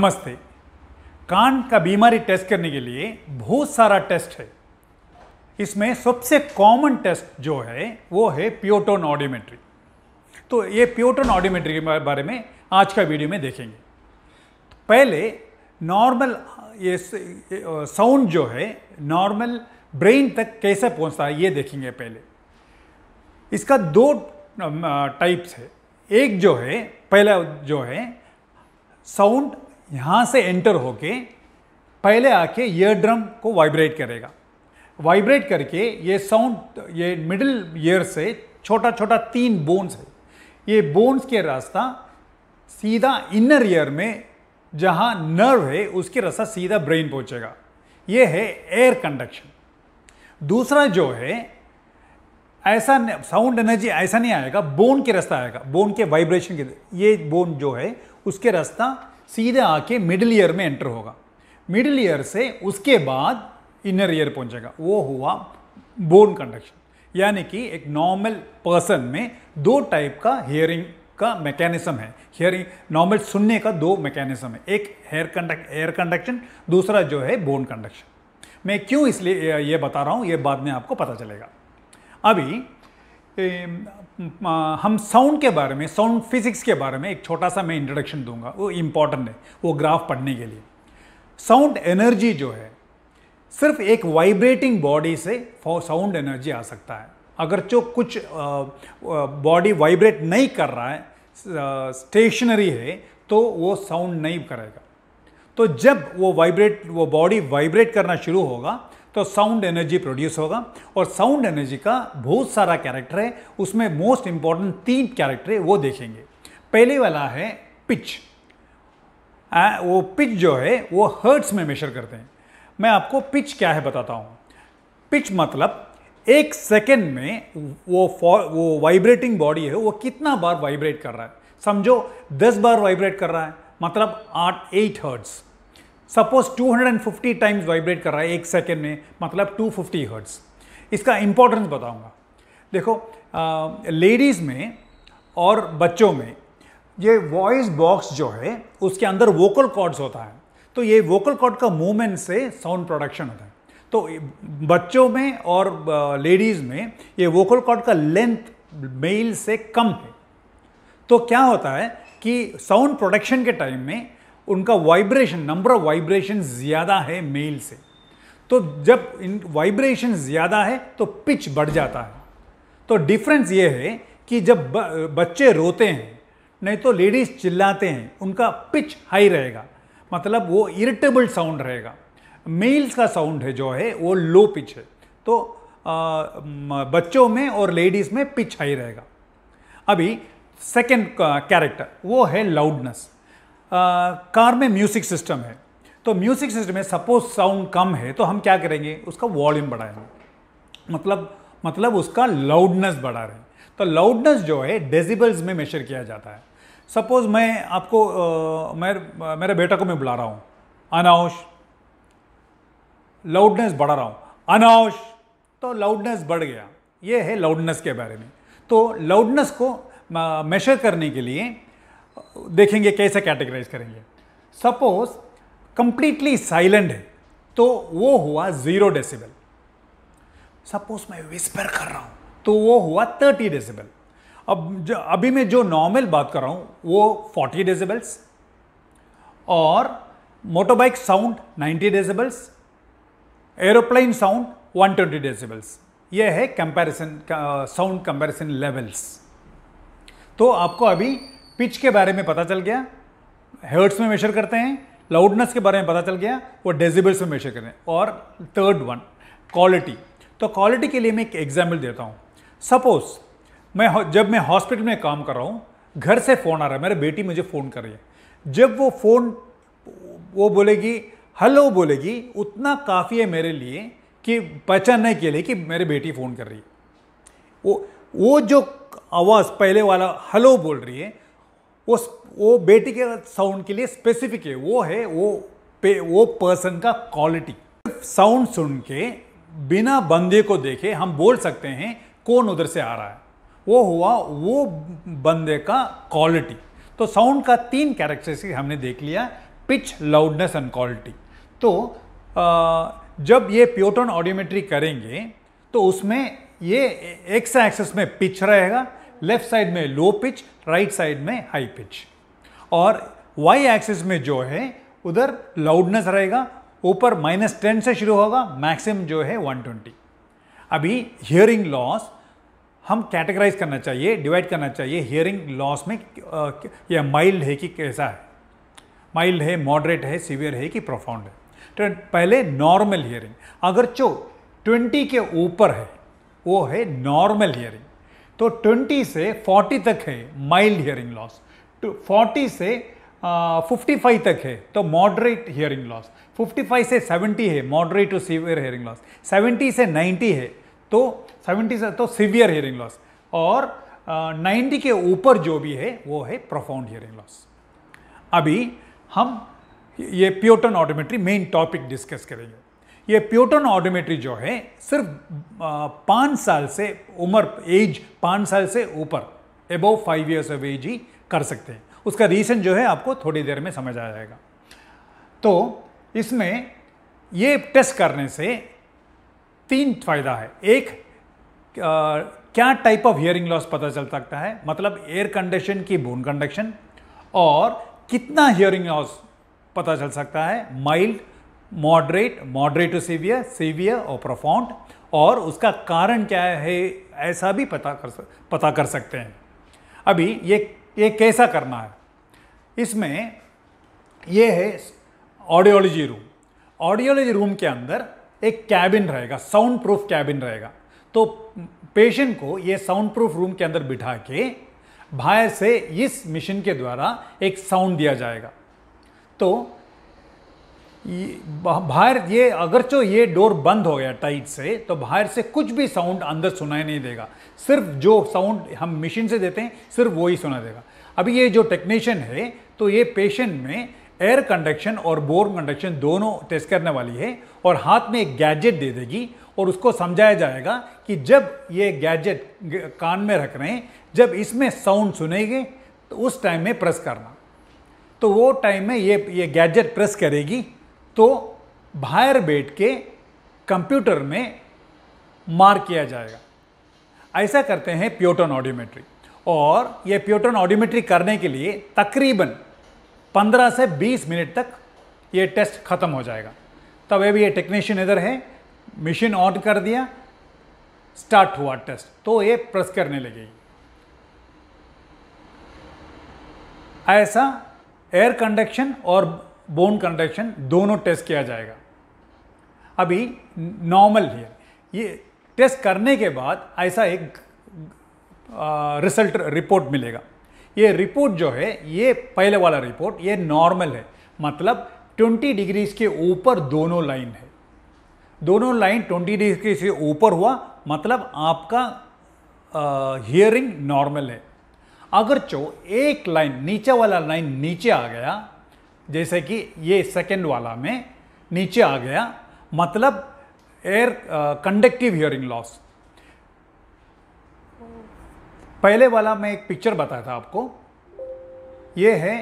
नमस्ते कान का बीमारी टेस्ट करने के लिए बहुत सारा टेस्ट है इसमें सबसे कॉमन टेस्ट जो है वो है प्योटोन ऑडियोमेट्री तो ये प्योटोन ऑडियोमेट्री के बारे में आज का वीडियो में देखेंगे पहले नॉर्मल ये साउंड जो है नॉर्मल ब्रेन तक कैसे पहुंचता है ये देखेंगे पहले इसका दो टाइप्स है एक जो है पहला जो है साउंड यहाँ से एंटर होके पहले आके ईयर ड्रम को वाइब्रेट करेगा वाइब्रेट करके ये साउंड ये मिडिल ईयर से छोटा छोटा तीन बोन्स है ये बोन्स के रास्ता सीधा इनर ईयर में जहाँ नर्व है उसके रास्ता सीधा ब्रेन पहुँचेगा ये है एयर कंडक्शन दूसरा जो है ऐसा साउंड एनर्जी ऐसा नहीं आएगा बोन के रास्ता आएगा बोन के वाइब्रेशन के ये बोन जो है उसके रास्ता सीधे आके मिडिल ईयर में एंटर होगा मिडिल ईयर से उसके बाद इनर ईयर पहुंचेगा वो हुआ बोन कंडक्शन यानी कि एक नॉर्मल पर्सन में दो टाइप का हेयरिंग का मैकेनिज्म है हेयरिंग नॉर्मल सुनने का दो मैकेनिज्म है एक हेयर कंडक्ट एयर कंडक्शन दूसरा जो है बोन कंडक्शन मैं क्यों इसलिए ये बता रहा हूँ ये बाद में आपको पता चलेगा अभी हम साउंड के बारे में साउंड फिजिक्स के बारे में एक छोटा सा मैं इंट्रोडक्शन दूंगा वो इम्पॉर्टेंट है वो ग्राफ पढ़ने के लिए साउंड एनर्जी जो है सिर्फ एक वाइब्रेटिंग बॉडी से साउंड एनर्जी आ सकता है अगर जो कुछ बॉडी वाइब्रेट नहीं कर रहा है स्टेशनरी है तो वो साउंड नहीं करेगा तो जब वो वाइब्रेट वो बॉडी वाइब्रेट करना शुरू होगा तो साउंड एनर्जी प्रोड्यूस होगा और साउंड एनर्जी का बहुत सारा कैरेक्टर है उसमें मोस्ट इंपॉर्टेंट तीन कैरेक्टर है वो देखेंगे पहले वाला है पिच आ, वो पिच जो है वो हर्ट्स में मेशर करते हैं मैं आपको पिच क्या है बताता हूँ पिच मतलब एक सेकेंड में वो वो वाइब्रेटिंग बॉडी है वो कितना बार वाइब्रेट कर रहा है समझो दस बार वाइब्रेट कर रहा है मतलब आठ eight hertz suppose 250 times vibrate कर रहा है एक सेकेंड में मतलब 250 फिफ्टी हर्ट्स इसका इंपॉर्टेंस बताऊंगा देखो लेडीज़ में और बच्चों में ये वॉइस बॉक्स जो है उसके अंदर वोकल कॉर्ड्स होता है तो ये वोकल कॉर्ड का मूवमेंट से साउंड प्रोडक्शन होता है तो बच्चों में और लेडीज़ में ये वोकल कॉर्ड का लेंथ मेल से कम है तो क्या होता है कि साउंड प्रोडक्शन के टाइम में उनका वाइब्रेशन नंबर ऑफ वाइब्रेशन ज़्यादा है मेल से तो जब इन वाइब्रेशन ज़्यादा है तो पिच बढ़ जाता है तो डिफरेंस ये है कि जब बच्चे रोते हैं नहीं तो लेडीज़ चिल्लाते हैं उनका पिच हाई रहेगा मतलब वो इरिटेबल साउंड रहेगा मेल्स का साउंड है जो है वो लो पिच है तो आ, बच्चों में और लेडीज़ में पिच हाई रहेगा अभी सेकेंड कैरेक्टर वो है लाउडनेस कार में म्यूज़िक सिस्टम है तो म्यूज़िक सिस्टम में सपोज साउंड कम है तो हम क्या करेंगे उसका वॉल्यूम बढ़ाएंगे मतलब मतलब उसका लाउडनेस बढ़ा रहे हैं तो लाउडनेस जो है डेजिबल्स में मेशर किया जाता है सपोज मैं आपको आ, मेरे बेटा को मैं बुला रहा हूँ अनाउश लाउडनेस बढ़ा रहा हूँ अनाउश तो लाउडनेस बढ़ गया ये है लाउडनेस के बारे में तो लाउडनेस को मेशर करने के लिए देखेंगे कैसे कैटेगराइज करेंगे सपोज कंप्लीटली साइलेंट है तो वो हुआ जीरो डेसिबल सपोज मैं विस्पर कर रहा हूं तो वो हुआ थर्टी डेसिबल अब जो अभी मैं जो नॉर्मल बात कर रहा हूं वो फोर्टी डेसिबल्स और motorbike sound ninety decibels aeroplane sound one twenty decibels ये है कंपैरिजन साउंड कंपैरिजन लेवल्स तो आपको अभी पिच के बारे में पता चल गया हर्ट्स में मेजर करते हैं लाउडनेस के बारे में पता चल गया वो डेजिबल्स में मेजर करें और थर्ड वन क्वालिटी तो क्वालिटी के लिए मैं एक एग्जाम्पल देता हूँ सपोज मैं जब मैं हॉस्पिटल में काम कर रहा हूँ घर से फ़ोन आ रहा है मेरी बेटी मुझे फ़ोन कर रही है जब वो फ़ोन वो बोलेगी हेलो बोलेगी उतना काफ़ी है मेरे लिए कि पहचानने के लिए कि मेरी बेटी फ़ोन कर रही है वो वो जो आवाज़ पहले वाला हेलो बोल रही है वो वो बेटी के साउंड के लिए स्पेसिफिक है वो है वो पे वो पर्सन का क्वालिटी साउंड सुन के बिना बंदे को देखे हम बोल सकते हैं कौन उधर से आ रहा है वो हुआ वो बंदे का क्वालिटी तो साउंड का तीन कैरेक्टरिस्टिक हमने देख लिया पिच लाउडनेस एंड क्वालिटी तो आ, जब ये प्योटन ऑडियोमेट्री करेंगे तो उसमें ये एक्स e-, एक्सेस में पिच रहेगा लेफ्ट साइड में लो पिच राइट साइड में हाई पिच और वाई एक्सिस में जो है उधर लाउडनेस रहेगा ऊपर माइनस टेन से शुरू होगा मैक्सिमम जो है वन ट्वेंटी अभी हियरिंग लॉस हम कैटेगराइज करना चाहिए डिवाइड करना चाहिए हियरिंग लॉस में या माइल्ड है कि कैसा है माइल्ड है मॉडरेट है सीवियर है कि प्रोफाउंड है तो पहले नॉर्मल हियरिंग अगर जो 20 के ऊपर है वो है नॉर्मल हियरिंग तो 20 से 40 तक है माइल्ड हेयरिंग लॉस 40 से uh, 55 तक है तो मॉडरेट हेयरिंग लॉस 55 से 70 है moderate to severe hearing loss 70 से 90 है तो 70 से तो सीवियर हेयरिंग लॉस और uh, 90 के ऊपर जो भी है वो है प्रोफाउंड हियरिंग लॉस अभी हम ये pure tone audiometry main topic discuss करेंगे ये प्योटन ऑडोमेट्री जो है सिर्फ पाँच साल से उम्र एज पाँच साल से ऊपर above five years of age ही कर सकते हैं उसका रीज़न जो है आपको थोड़ी देर में समझ आ जाएगा तो इसमें ये टेस्ट करने से तीन फायदा है एक आ, क्या टाइप ऑफ हियरिंग लॉस पता चल सकता है मतलब एयर कंडीशन की बोन कंडक्शन और कितना हियरिंग लॉस पता चल सकता है mild moderate moderate to severe severe और प्रोफाउंड और उसका कारण क्या है ऐसा भी पता कर पता कर सकते हैं अभी ये ये कैसा करना है इसमें ये है ऑडियोलॉजी रूम ऑडियोलॉजी रूम के अंदर एक कैबिन रहेगा साउंड प्रूफ कैबिन रहेगा तो पेशेंट को ये साउंड प्रूफ रूम के अंदर बिठा के बाहर से इस मशीन के द्वारा एक साउंड दिया जाएगा तो बाहर ये अगर जो ये डोर बंद हो गया टाइट से तो बाहर से कुछ भी साउंड अंदर सुनाई नहीं देगा सिर्फ जो साउंड हम मशीन से देते हैं सिर्फ वो ही सुना देगा अभी ये जो टेक्नीशियन है तो ये पेशेंट में एयर कंडक्शन और बोर कंडक्शन दोनों टेस्ट करने वाली है और हाथ में एक गैजेट दे देगी और उसको समझाया जाएगा कि जब ये गैजेट कान में रख रहे हैं जब इसमें साउंड सुनेंगे तो उस टाइम में प्रेस करना तो वो टाइम में ये ये गैजेट प्रेस करेगी तो बाहर बैठ के कंप्यूटर में मार्क किया जाएगा ऐसा करते हैं प्योटन ऑडियोमेट्री और यह प्योटन ऑडियोमेट्री करने के लिए तकरीबन 15 से 20 मिनट तक ये टेस्ट ख़त्म हो जाएगा तब अभी ये टेक्नीशियन इधर है मशीन ऑन कर दिया स्टार्ट हुआ टेस्ट तो ये प्रेस करने लगेगी ऐसा एयर कंडक्शन और बोन कंडक्शन दोनों टेस्ट किया जाएगा अभी नॉर्मल है ये टेस्ट करने के बाद ऐसा एक रिजल्ट रिपोर्ट मिलेगा ये रिपोर्ट जो है ये पहले वाला रिपोर्ट ये नॉर्मल है मतलब 20 डिग्रीज के ऊपर दोनों लाइन है दोनों लाइन 20 डिग्री से ऊपर हुआ मतलब आपका हियरिंग नॉर्मल है अगर जो एक लाइन नीचे वाला लाइन नीचे आ गया जैसे कि ये सेकेंड वाला में नीचे आ गया मतलब एयर कंडक्टिव हियरिंग लॉस पहले वाला मैं एक पिक्चर बताया था आपको ये है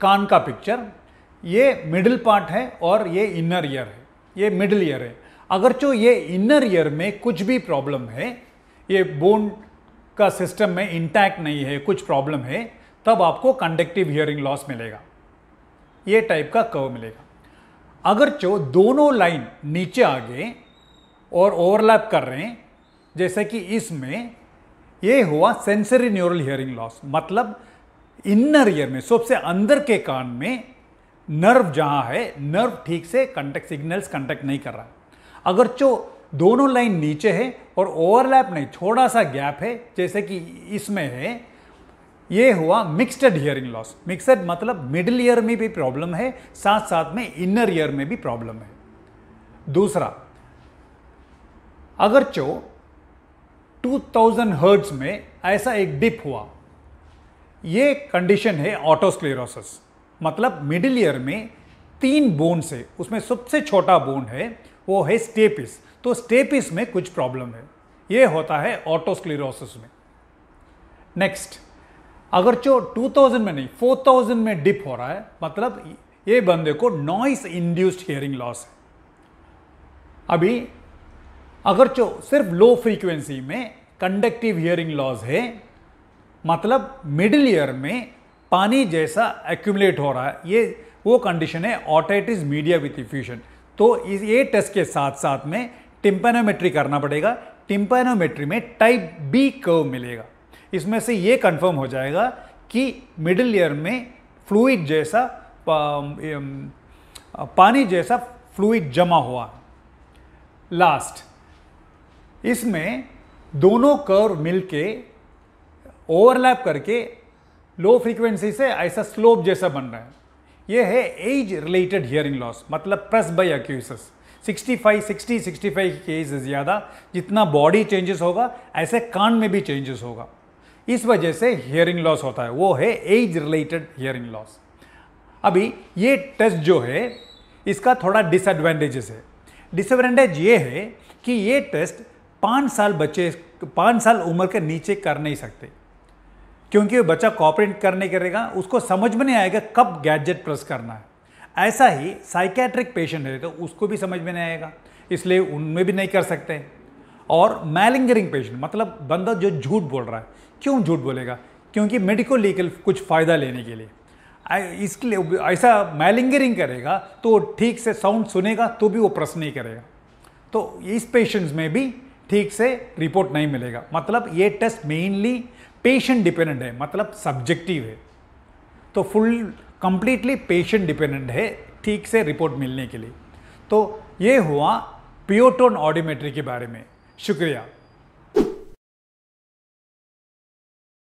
कान का पिक्चर ये मिडिल पार्ट है और ये इनर ईयर है ये मिडिल ईयर है अगर जो ये इनर ईयर में कुछ भी प्रॉब्लम है ये बोन का सिस्टम में इंटैक्ट नहीं है कुछ प्रॉब्लम है तब आपको कंडक्टिव हियरिंग लॉस मिलेगा ये टाइप का कर्व मिलेगा अगर जो दोनों लाइन नीचे आगे और ओवरलैप कर रहे हैं जैसे कि इसमें ये हुआ सेंसरी न्यूरल हियरिंग लॉस मतलब इनर ईयर में सबसे अंदर के कान में नर्व जहाँ है नर्व ठीक से कंटेक्ट सिग्नल्स कंटेक्ट नहीं कर रहा अगर जो दोनों लाइन नीचे है और ओवरलैप नहीं थोड़ा सा गैप है जैसे कि इसमें है ये हुआ मिक्सड हियरिंग लॉस मिक्सड मतलब मिडिल ईयर में भी प्रॉब्लम है साथ साथ में इनर ईयर में भी प्रॉब्लम है दूसरा अगर चो 2000 हर्ट्ज में ऐसा एक डिप हुआ ये कंडीशन है ऑटोस्क्लेरोसिस मतलब मिडिल ईयर में तीन बोन से उसमें सबसे छोटा बोन है वो है स्टेपिस तो स्टेपिस में कुछ प्रॉब्लम है ये होता है ऑटोस्क्लेरोसिस में नेक्स्ट अगर जो 2000 में नहीं 4000 में डिप हो रहा है मतलब ये बंदे को नॉइस इंड्यूस्ड हेयरिंग लॉस है अभी अगर जो सिर्फ लो फ्रीक्वेंसी में कंडक्टिव हियरिंग लॉस है मतलब मिडिल ईयर में पानी जैसा एक्यूमलेट हो रहा है ये वो कंडीशन है ऑटाइटिस मीडिया विथ इफ्यूजन तो इस ये टेस्ट के साथ साथ में टिम्पेनोमेट्री करना पड़ेगा टिम्पेनोमेट्री में टाइप बी कर्व मिलेगा इसमें से ये कंफर्म हो जाएगा कि मिडिल ईयर में फ्लूइड जैसा पानी जैसा फ्लूड जमा हुआ लास्ट इसमें दोनों कर्व मिलके ओवरलैप करके लो फ्रीक्वेंसी से ऐसा स्लोप जैसा बन रहा है यह है एज रिलेटेड हियरिंग लॉस मतलब प्रेस बाई एक्यूसस 65, 60, 65 के केसेस ज़्यादा जितना बॉडी चेंजेस होगा ऐसे कान में भी चेंजेस होगा इस वजह से हियरिंग लॉस होता है वो है एज रिलेटेड हियरिंग लॉस अभी ये टेस्ट जो है इसका थोड़ा डिसएडवांटेजेस है डिसएडवांटेज ये है कि ये टेस्ट पाँच साल बच्चे पाँच साल उम्र के नीचे कर नहीं सकते क्योंकि बच्चा कॉपरेट करने करेगा उसको समझ में नहीं आएगा कब गैजेट प्रेस करना है ऐसा ही साइकेट्रिक पेशेंट है तो उसको भी समझ में नहीं आएगा इसलिए उनमें भी नहीं कर सकते और मैलिंगरिंग पेशेंट मतलब बंदा जो झूठ बोल रहा है क्यों झूठ बोलेगा क्योंकि मेडिको लीगल कुछ फ़ायदा लेने के लिए इसके लिए ऐसा मैलिंगरिंग करेगा तो ठीक से साउंड सुनेगा तो भी वो प्रश्न नहीं करेगा तो इस पेशेंट्स में भी ठीक से रिपोर्ट नहीं मिलेगा मतलब ये टेस्ट मेनली पेशेंट डिपेंडेंट है मतलब सब्जेक्टिव है तो फुल कंप्लीटली पेशेंट डिपेंडेंट है ठीक से रिपोर्ट मिलने के लिए तो ये हुआ पियोटोन ऑडिमेट्री के बारे में शुक्रिया